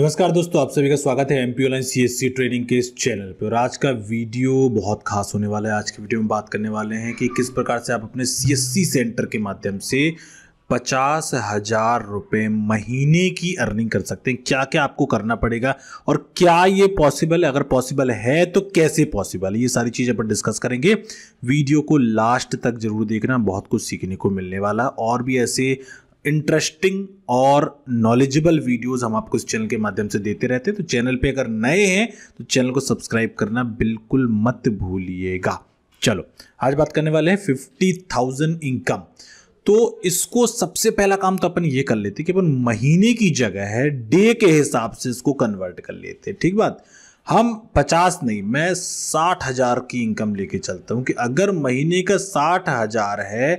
नमस्कार दोस्तों आप सभी का स्वागत है M P online C training के इस चैनल पर और आज का वीडियो बहुत खास होने वाला है आज के वीडियो में बात करने वाले हैं कि किस प्रकार से आप अपने सी सेंटर के माध्यम से पचास हजार रुपये महीने की अर्निंग कर सकते हैं क्या क्या आपको करना पड़ेगा और क्या ये पॉसिबल है अगर पॉसिबल है तो कैसे पॉसिबल है ये सारी चीज़ें अपन डिस्कस करेंगे वीडियो को लास्ट तक जरूर देखना बहुत कुछ सीखने को मिलने वाला और भी ऐसे इंटरेस्टिंग और नॉलेजेबल वीडियोस हम आपको इस चैनल के माध्यम से देते रहते हैं तो चैनल पे अगर नए हैं तो चैनल को सब्सक्राइब करना बिल्कुल मत भूलिएगा चलो आज बात करने वाले हैं फिफ्टी थाउजेंड इनकम तो इसको सबसे पहला काम तो अपन ये कर लेते कि अपन महीने की जगह है डे के हिसाब से इसको कन्वर्ट कर लेते ठीक बात हम पचास नहीं मैं साठ हजार की इनकम लेके चलता हूं कि अगर महीने का साठ हजार है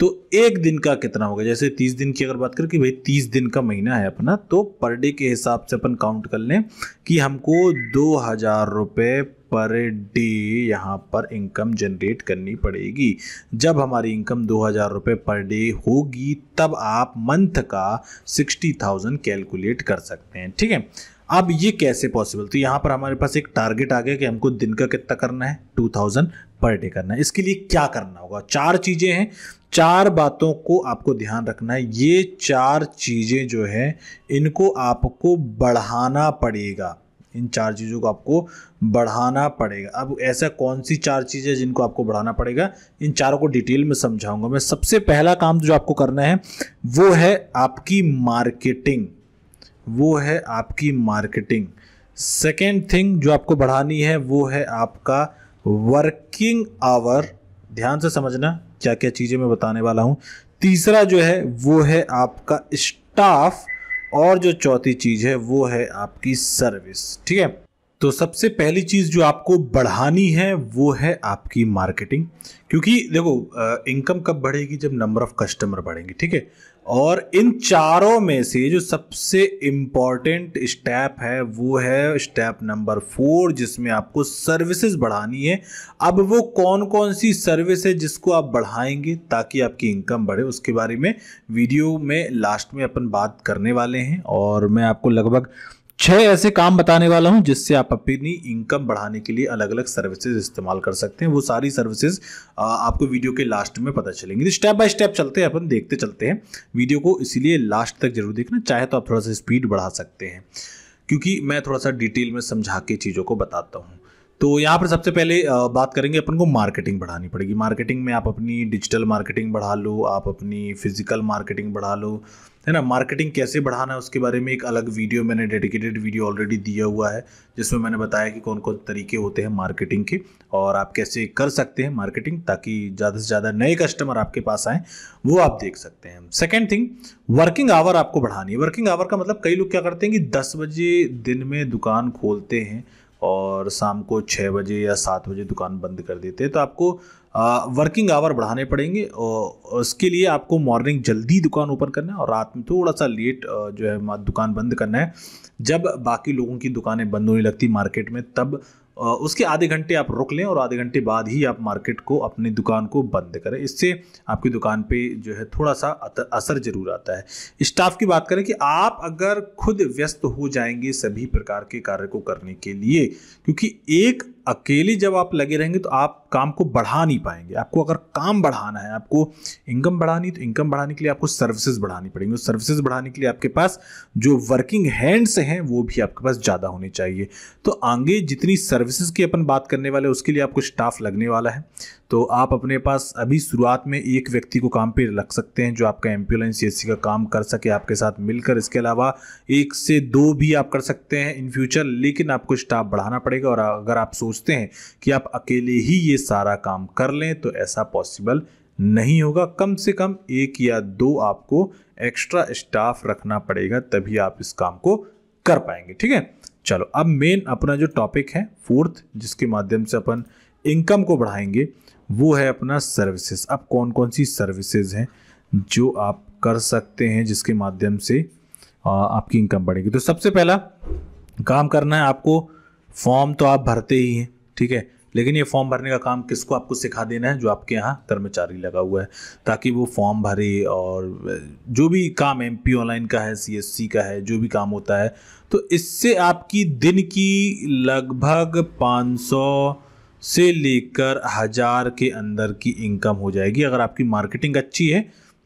तो एक दिन का कितना होगा जैसे तीस दिन की अगर बात करें कि भाई तीस दिन का महीना है अपना तो पर डे के हिसाब से अपन काउंट कर लें कि हमको दो हज़ार रुपये पर डे यहाँ पर इनकम जनरेट करनी पड़ेगी जब हमारी इनकम दो हज़ार रुपये पर डे होगी तब आप मंथ का सिक्सटी थाउजेंड कैलकुलेट कर सकते हैं ठीक है अब ये कैसे पॉसिबल तो यहाँ पर हमारे पास एक टारगेट आ गया कि हमको दिन का कितना करना है टू थाउजेंड पर डे करना है इसके लिए क्या करना होगा चार चीज़ें हैं चार बातों को आपको ध्यान रखना है ये चार चीज़ें जो है इनको आपको बढ़ाना पड़ेगा इन चार चीज़ों को आपको बढ़ाना पड़ेगा अब ऐसा कौन सी चार चीज़ें जिनको आपको बढ़ाना पड़ेगा इन चारों को डिटेल में समझाऊंगा मैं सबसे पहला काम जो आपको करना है वो है आपकी मार्केटिंग वो है आपकी मार्केटिंग सेकेंड थिंग जो आपको बढ़ानी है वो है आपका वर्किंग आवर ध्यान से समझना क्या क्या चीज़ें मैं बताने वाला हूं तीसरा जो है वो है आपका स्टाफ और जो चौथी चीज़ है वो है आपकी सर्विस ठीक है तो सबसे पहली चीज़ जो आपको बढ़ानी है वो है आपकी मार्केटिंग क्योंकि देखो इनकम कब बढ़ेगी जब नंबर ऑफ़ कस्टमर बढ़ेंगे ठीक है और इन चारों में से जो सबसे इम्पॉर्टेंट स्टेप है वो है स्टेप नंबर फोर जिसमें आपको सर्विसेज बढ़ानी है अब वो कौन कौन सी सर्विस है जिसको आप बढ़ाएंगे ताकि आपकी इनकम बढ़े उसके बारे में वीडियो में लास्ट में अपन बात करने वाले हैं और मैं आपको लगभग छह ऐसे काम बताने वाला हूं जिससे आप अपनी इनकम बढ़ाने के लिए अलग अलग सर्विसेज इस्तेमाल कर सकते हैं वो सारी सर्विसेज आपको वीडियो के लास्ट में पता चलेंगी तो स्टेप बाय स्टेप चलते हैं अपन देखते चलते हैं वीडियो को इसीलिए लास्ट तक जरूर देखना चाहे तो आप थोड़ा सा स्पीड बढ़ा सकते हैं क्योंकि मैं थोड़ा सा डिटेल में समझा के चीज़ों को बताता हूँ तो यहाँ पर सबसे पहले बात करेंगे अपन को मार्केटिंग बढ़ानी पड़ेगी मार्केटिंग में आप अपनी डिजिटल मार्केटिंग बढ़ा लो आप अपनी फिजिकल मार्केटिंग बढ़ा लो है ना मार्केटिंग कैसे बढ़ाना है उसके बारे में एक अलग वीडियो मैंने डेडिकेटेड वीडियो ऑलरेडी दिया हुआ है जिसमें मैंने बताया कि कौन कौन तरीके होते हैं मार्केटिंग के और आप कैसे कर सकते हैं मार्केटिंग ताकि ज़्यादा से ज़्यादा नए कस्टमर आपके पास आएँ वो आप देख सकते हैं सेकेंड थिंग वर्किंग आवर आपको बढ़ानी है वर्किंग आवर का मतलब कई लोग क्या करते हैं कि दस बजे दिन में दुकान खोलते हैं और शाम को छः बजे या सात बजे दुकान बंद कर देते हैं तो आपको वर्किंग आवर बढ़ाने पड़ेंगे और उसके लिए आपको मॉर्निंग जल्दी दुकान ओपन करना है और रात में थोड़ा सा लेट जो है दुकान बंद करना है जब बाकी लोगों की दुकानें बंद होने लगती मार्केट में तब उसके आधे घंटे आप रुक लें और आधे घंटे बाद ही आप मार्केट को अपनी दुकान को बंद करें इससे आपकी दुकान पे जो है थोड़ा सा असर ज़रूर आता है स्टाफ की बात करें कि आप अगर खुद व्यस्त हो जाएंगे सभी प्रकार के कार्य को करने के लिए क्योंकि एक अकेले जब आप लगे रहेंगे तो आप काम को बढ़ा नहीं पाएंगे आपको अगर काम बढ़ाना है आपको इनकम बढ़ानी तो इनकम बढ़ाने के लिए आपको सर्विसेज बढ़ानी पड़ेंगी सर्विसेज बढ़ाने के लिए आपके पास जो वर्किंग हैंड्स हैं वो भी आपके पास ज़्यादा होने चाहिए तो आगे जितनी सर्विसेज की अपन बात करने वाले उसके लिए आपको स्टाफ लगने वाला है तो आप अपने पास अभी शुरुआत में एक व्यक्ति को काम पे रख सकते हैं जो आपका एम्बुलेंस सी का काम कर सके आपके साथ मिलकर इसके अलावा एक से दो भी आप कर सकते हैं इन फ्यूचर लेकिन आपको स्टाफ बढ़ाना पड़ेगा और अगर आप सोच सोचते हैं कि आप अकेले ही ये सारा काम कर लें तो ऐसा पॉसिबल नहीं होगा कम से कम एक या दो आपको एक्स्ट्रा स्टाफ रखना पड़ेगा तभी आप इस काम को कर पाएंगे ठीक है चलो अब मेन अपना जो टॉपिक है फोर्थ जिसके माध्यम से अपन इनकम को बढ़ाएंगे वो है अपना सर्विसेज अब कौन कौन सी सर्विसेज हैं जो आप कर सकते हैं जिसके माध्यम से आपकी इनकम बढ़ेगी तो सबसे पहला काम करना है आपको फॉर्म तो आप भरते ही हैं ठीक है लेकिन ये फॉर्म भरने का काम किसको आपको सिखा देना है जो आपके यहाँ कर्मचारी लगा हुआ है ताकि वो फॉर्म भरे और जो भी काम एम पी ऑनलाइन का है सी एस सी का है जो भी काम होता है तो इससे आपकी दिन की लगभग पाँच सौ से लेकर हज़ार के अंदर की इनकम हो जाएगी अगर आपकी मार्केटिंग अच्छी है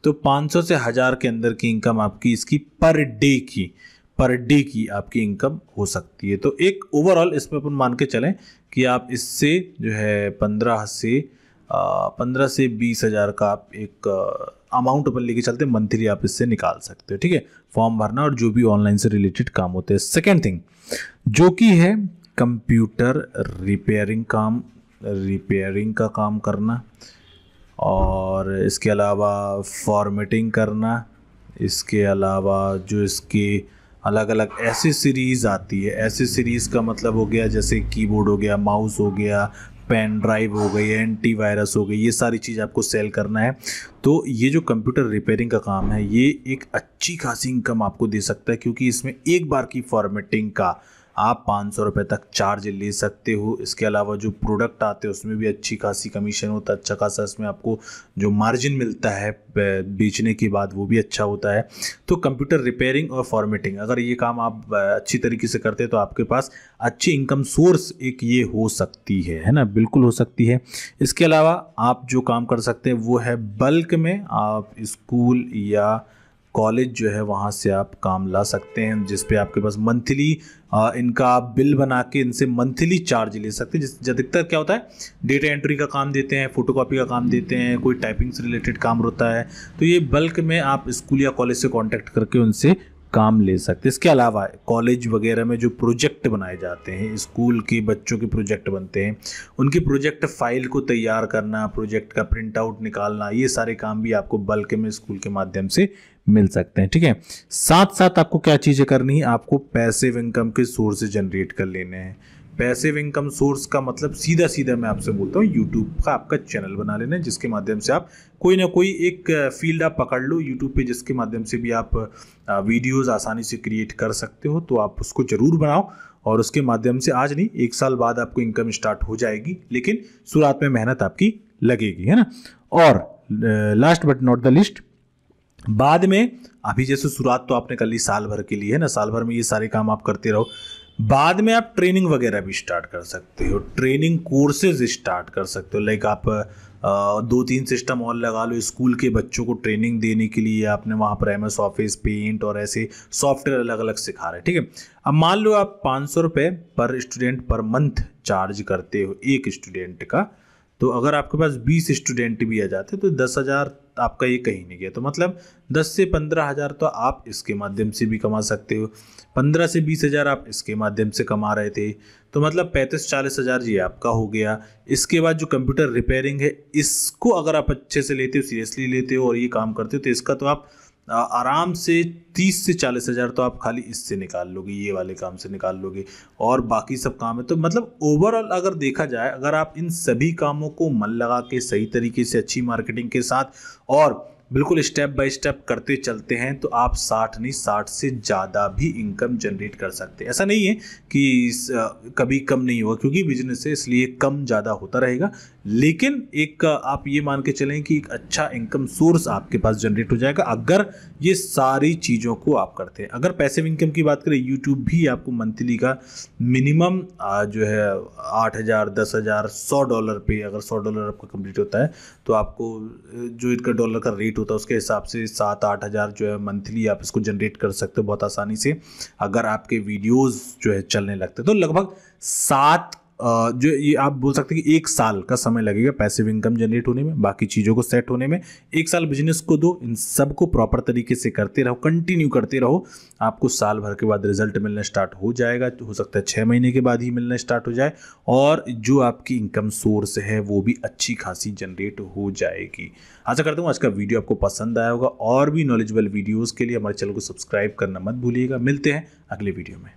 तो 500 से हज़ार के अंदर की इनकम आपकी इसकी पर डे की पर डे की आपकी इनकम हो सकती है तो एक ओवरऑल इसमें अपन मान के चलें कि आप इससे जो है पंद्रह से पंद्रह से बीस हज़ार का आप एक अमाउंट अपन लेके चलते हैं मंथली आप इससे निकाल सकते हो ठीक है फॉर्म भरना और जो भी ऑनलाइन से रिलेटेड काम होते हैं सेकेंड थिंग जो कि है कंप्यूटर रिपेयरिंग काम रिपेयरिंग का काम करना और इसके अलावा फॉर्मेटिंग करना इसके अलावा जो इसके अलग अलग ऐसी सीरीज़ आती है ऐसी सीरीज़ का मतलब हो गया जैसे कीबोर्ड हो गया माउस हो गया पेन ड्राइव हो गई एंटी वायरस हो गई ये सारी चीज़ आपको सेल करना है तो ये जो कंप्यूटर रिपेयरिंग का काम है ये एक अच्छी खासी इनकम आपको दे सकता है क्योंकि इसमें एक बार की फॉर्मेटिंग का आप पाँच सौ रुपये तक चार्ज ले सकते हो इसके अलावा जो प्रोडक्ट आते हैं उसमें भी अच्छी खासी कमीशन होता है अच्छा खासा इसमें आपको जो मार्जिन मिलता है बेचने के बाद वो भी अच्छा होता है तो कंप्यूटर रिपेयरिंग और फॉर्मेटिंग अगर ये काम आप अच्छी तरीके से करते हैं तो आपके पास अच्छी इनकम सोर्स एक ये हो सकती है है ना बिल्कुल हो सकती है इसके अलावा आप जो काम कर सकते हैं वो है बल्क में आप स्कूल या कॉलेज जो है वहाँ से आप काम ला सकते हैं जिस पे आपके पास मंथली इनका आप बिल बना के इनसे मंथली चार्ज ले सकते हैं जिस अधिकतर क्या होता है डेटा एंट्री का काम देते हैं फोटोकॉपी का काम देते हैं कोई टाइपिंग से रिलेटेड काम होता है तो ये बल्क में आप स्कूल या कॉलेज से कॉन्टैक्ट करके उनसे काम ले सकते इसके अलावा कॉलेज वगैरह में जो प्रोजेक्ट बनाए जाते हैं स्कूल के बच्चों के प्रोजेक्ट बनते हैं उनके प्रोजेक्ट फाइल को तैयार करना प्रोजेक्ट का प्रिंट आउट निकालना ये सारे काम भी आपको बल्क में स्कूल के माध्यम से मिल सकते हैं ठीक है साथ साथ आपको क्या चीज़ें करनी है आपको पैसिव इनकम के सोर्स जनरेट कर लेने हैं पैसिव इनकम सोर्स का मतलब सीधा सीधा मैं आपसे बोलता हूँ यूट्यूब का आपका चैनल बना लेना जिसके माध्यम से आप कोई ना कोई एक फील्ड आप पकड़ लो यूट्यूब पे जिसके माध्यम से भी आप वीडियोस आसानी से क्रिएट कर सकते हो तो आप उसको ज़रूर बनाओ और उसके माध्यम से आज नहीं एक साल बाद आपको इनकम स्टार्ट हो जाएगी लेकिन शुरुआत में मेहनत आपकी लगेगी है ना और last but not the least बाद में अभी जैसे शुरुआत तो आपने कर ली साल भर के लिए है ना साल भर में ये सारे काम आप करते रहो बाद में आप ट्रेनिंग वगैरह भी स्टार्ट कर सकते हो ट्रेनिंग कोर्सेज स्टार्ट कर सकते हो लाइक आप दो तीन सिस्टम और लगा लो स्कूल के बच्चों को ट्रेनिंग देने के लिए आपने वहाँ पर एम एस ऑफिस पेंट और ऐसे सॉफ्टवेयर अलग अलग सिखा रहे ठीक है अब मान लो आप पाँच सौ रुपये पर स्टूडेंट पर मंथ चार्ज करते हो एक स्टूडेंट का तो अगर आपके पास बीस स्टूडेंट भी आ जाते तो दस हज़ार आपका ये कहीं नहीं गया तो मतलब दस से पंद्रह हज़ार तो आप इसके माध्यम से भी कमा सकते हो पंद्रह से बीस हज़ार आप इसके माध्यम से कमा रहे थे तो मतलब पैंतीस चालीस हज़ार ये आपका हो गया इसके बाद जो कंप्यूटर रिपेयरिंग है इसको अगर आप अच्छे से लेते हो सीरियसली लेते हो और ये काम करते हो तो इसका तो आप आराम से तीस से चालीस हज़ार तो आप खाली इससे निकाल लोगे ये वाले काम से निकाल लोगे और बाकी सब काम है तो मतलब ओवरऑल अगर देखा जाए अगर आप इन सभी कामों को मन लगा के सही तरीके से अच्छी मार्केटिंग के साथ और बिल्कुल स्टेप बाय स्टेप करते चलते हैं तो आप साठ नहीं साठ से ज़्यादा भी इनकम जनरेट कर सकते हैं ऐसा नहीं है कि कभी कम नहीं होगा क्योंकि बिजनेस है इसलिए कम ज़्यादा होता रहेगा लेकिन एक आप ये मान के चलें कि एक अच्छा इनकम सोर्स आपके पास जनरेट हो जाएगा अगर ये सारी चीज़ों को आप करते हैं अगर पैसिव इनकम की बात करें यूट्यूब भी आपको मंथली का मिनिमम जो है आठ हज़ार दस हज़ार सौ डॉलर पे अगर सौ डॉलर आपका कंप्लीट होता है तो आपको जो इनका डॉलर का रेट होता है उसके हिसाब से सात आठ हज़ार जो है मंथली आप इसको जनरेट कर सकते हो बहुत आसानी से अगर आपके वीडियोज़ जो है चलने लगते तो लगभग सात जो ये आप बोल सकते हैं कि एक साल का समय लगेगा पैसिव इनकम जनरेट होने में बाकी चीज़ों को सेट होने में एक साल बिजनेस को दो इन सब को प्रॉपर तरीके से करते रहो कंटिन्यू करते रहो आपको साल भर के बाद रिजल्ट मिलना स्टार्ट हो जाएगा हो सकता है छः महीने के बाद ही मिलना स्टार्ट हो जाए और जो आपकी इनकम सोर्स है वो भी अच्छी खासी जनरेट हो जाएगी आशा करता हूँ आज का वीडियो आपको पसंद आया होगा और भी नॉलेजेबल वीडियोज़ के लिए हमारे चैनल को सब्सक्राइब करना मत भूलिएगा मिलते हैं अगले वीडियो में